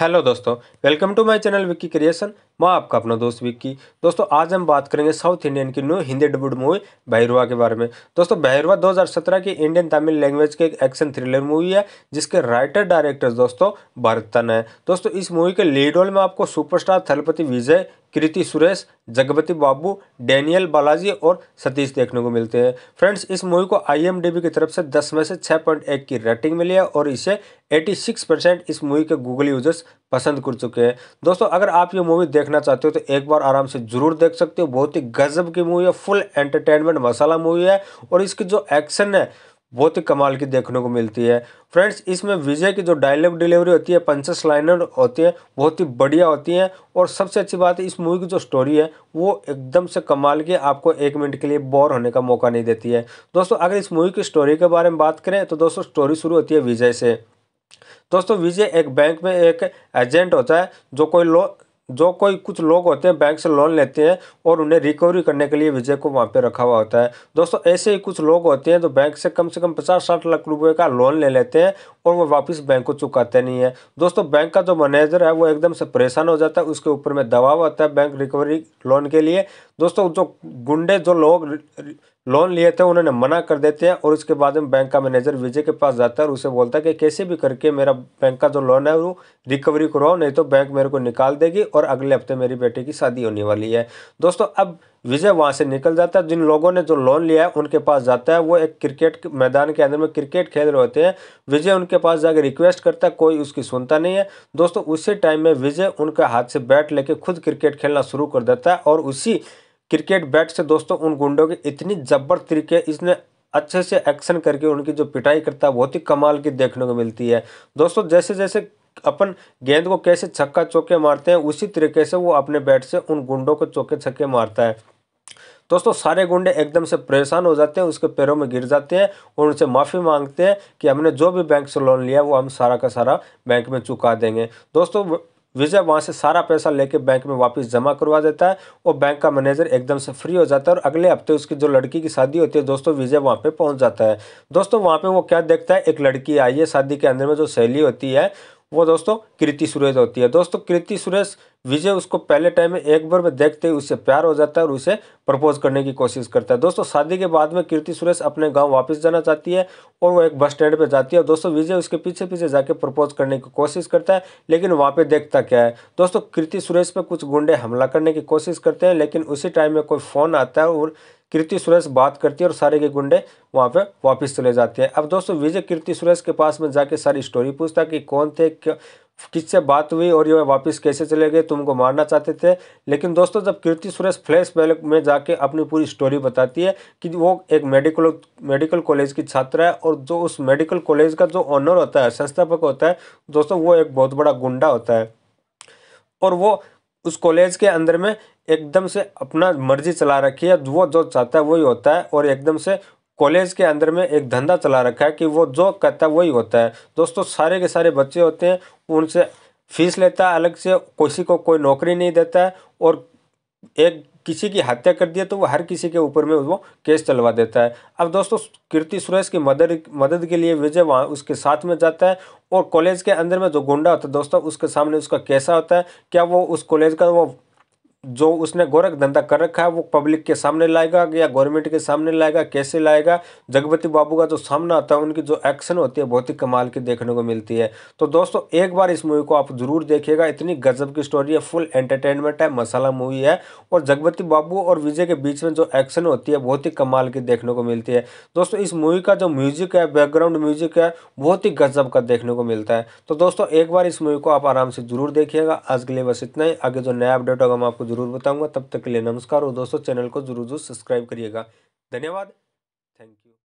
hello दोस्तों welcome to my channel Vicky creation मैं आपका अपना दोस्त विक्की दोस्तों आज हम बात करेंगे साउथ इंडियन की new Hindi debut movie Bhairava के बारे में दोस्तों भैरवा 2017 की इंडियन तमिल लैंग्वेज की एक एक्शन थ्रिलर मूवी है जिसके राइटर डायरेक्टर दोस्तों भरतन है दोस्तों इस मूवी के लीड रोल में आपको सुपरस्टार थलपति विजय कृति सुरेश जगपति बाबू डैनियल बालाजी और सतीश देखने को मिलते हैं फ्रेंड्स इस मूवी को आईएमडीबी की तरफ से 10 में से 6.1 की रेटिंग मिली है और इसे 86 परसेंट इस मूवी के गूगल यूजर्स पसंद कर चुके हैं दोस्तों अगर आप ये मूवी देख देखना चाहते हो तो एक बार आराम से जरूर देख सकते हो बहुत ही गजब की मूवी है फुल एंटरटेनमेंट मसाला मूवी है और इसकी जो एक्शन है बहुत ही कमाल की देखने को मिलती है फ्रेंड्स इसमें विजय की जो डायलॉग डिलीवरी होती है पंचस लाइनर होती है बहुत ही बढ़िया होती हैं और सबसे अच्छी बात है इस मूवी की जो स्टोरी है वो एकदम से कमाल की आपको एक मिनट के लिए बोर होने का मौका नहीं देती है दोस्तों अगर इस मूवी की स्टोरी के बारे में बात करें तो दोस्तों स्टोरी शुरू होती है विजय से दोस्तों विजय एक बैंक में एक एजेंट होता है जो कोई लो जो कोई कुछ लोग होते हैं बैंक से लोन लेते हैं और उन्हें रिकवरी करने के लिए विजय को वहाँ पे रखा हुआ होता है दोस्तों ऐसे ही कुछ लोग होते हैं जो बैंक से कम से कम पचास साठ लाख रुपए का लोन ले लेते हैं और वो वापस बैंक को चुकाते नहीं है दोस्तों बैंक का जो मैनेजर है वो एकदम से परेशान हो जाता है उसके ऊपर में दबाव आता है बैंक रिकवरी लोन के लिए दोस्तों जो गुंडे जो लोग लोन लिए थे उन्होंने मना कर देते हैं और उसके बाद में बैंक का मैनेजर विजय के पास जाता है और उसे बोलता है कि कैसे भी करके मेरा बैंक का जो लोन है वो रिकवरी करवाओ नहीं तो बैंक मेरे को निकाल देगी और और अगले हफ्ते मेरी बेटी की शादी होने वाली है दोस्तों अब विजय वहाँ से निकल जाता है जिन लोगों ने जो लोन लिया है उनके पास जाता है वो एक क्रिकेट मैदान के अंदर में क्रिकेट खेल रहे होते हैं विजय उनके पास जाकर रिक्वेस्ट करता है कोई उसकी सुनता नहीं है दोस्तों उसी टाइम में विजय उनके हाथ से बैट लेके खुद क्रिकेट खेलना शुरू कर देता है और उसी क्रिकेट बैट से दोस्तों उन गुंडों की इतनी जबर तरीके इसने अच्छे से एक्शन करके उनकी जो पिटाई करता है बहुत ही कमाल की देखने को मिलती है दोस्तों जैसे जैसे अपन गेंद को कैसे छक्का चौके मारते हैं उसी तरीके से वो अपने बैट से उन गुंडों को चौके छक्के मारता है दोस्तों सारे गुंडे एकदम से परेशान हो जाते हैं उसके पैरों में गिर जाते हैं और उनसे माफ़ी मांगते हैं कि हमने जो भी बैंक से लोन लिया वो हम सारा का सारा बैंक में चुका देंगे दोस्तों विजय वहाँ से सारा पैसा लेके बैंक में वापस जमा करवा देता है और बैंक का मैनेजर एकदम से फ्री हो जाता है और अगले हफ्ते उसकी जो लड़की की शादी होती है दोस्तों विजय वहाँ पे पहुँच जाता है दोस्तों वहाँ पे वो क्या देखता है एक लड़की आई है शादी के अंदर में जो सहेली होती है वो दोस्तों कृति सुरेश होती है दोस्तों कृति सुरेश विजय उसको पहले टाइम में एक बार में देखते ही उससे प्यार हो जाता है और उसे प्रपोज करने की कोशिश करता है दोस्तों शादी के बाद में कीर्ति सुरेश अपने गांव वापस जाना चाहती है और वो एक बस स्टैंड पे जाती है दोस्तों विजय उसके पीछे पीछे जाके प्रपोज करने की कोशिश करता है लेकिन वहाँ पे देखता क्या है दोस्तों कीर्ति सुरेश पर कुछ गुंडे हमला करने की कोशिश करते हैं लेकिन उसी टाइम में कोई फ़ोन आता है और कीर्ति सुरेश बात करती है और सारे के गुंडे वहाँ पे वापस चले जाते हैं अब दोस्तों विजय कीर्ति सुरेश के पास में जाके सारी स्टोरी पूछता कि कौन थे किससे बात हुई और ये वापस कैसे चले गए तुमको मारना चाहते थे लेकिन दोस्तों जब कीर्ति सुरेश फ्लैश फ्लैशबैक में जाके अपनी पूरी स्टोरी बताती है कि वो एक मेडिकल मेडिकल कॉलेज की छात्रा है और जो उस मेडिकल कॉलेज का जो ऑनर होता है संस्थापक होता है दोस्तों वो एक बहुत बड़ा गुंडा होता है और वो उस कॉलेज के अंदर में एकदम से अपना मर्जी चला रखी है वो जो चाहता है वही होता है और एकदम से कॉलेज के अंदर में एक धंधा चला रखा है कि वो जो कहता है वही होता है दोस्तों सारे के सारे बच्चे होते हैं उनसे फीस लेता है अलग से किसी को कोई नौकरी नहीं देता है और एक किसी की हत्या कर दिया तो वो हर किसी के ऊपर में वो केस चलवा देता है अब दोस्तों कीर्ति सुरेश की मदद मदद के लिए विजय वहाँ उसके साथ में जाता है और कॉलेज के अंदर में जो गुंडा होता है दोस्तों उसके सामने उसका कैसा होता है क्या वो उस कॉलेज का वो जो उसने गोरख धंधा कर रखा है वो पब्लिक के सामने लाएगा या गवर्नमेंट के सामने लाएगा कैसे लाएगा जगपति बाबू का जो सामना आता है उनकी जो एक्शन होती है बहुत ही कमाल की देखने को मिलती है तो दोस्तों एक बार इस मूवी को आप जरूर देखिएगा इतनी गजब की स्टोरी है फुल एंटरटेनमेंट है मसाला मूवी है और जगपति बाबू और विजय के बीच में जो एक्शन होती है बहुत ही कमाल की देखने को मिलती है दोस्तों इस मूवी का जो म्यूजिक है बैकग्राउंड म्यूजिक है बहुत ही गजब का देखने को मिलता है तो दोस्तों एक बार इस मूवी को आप आराम से जरूर देखिएगा आज के लिए बस इतना ही आगे जो नया अपडेट होगा हम आपको ज़रूर बताऊंगा तब तक के लिए नमस्कार और दोस्तों चैनल को ज़रूर ज़रूर सब्सक्राइब करिएगा धन्यवाद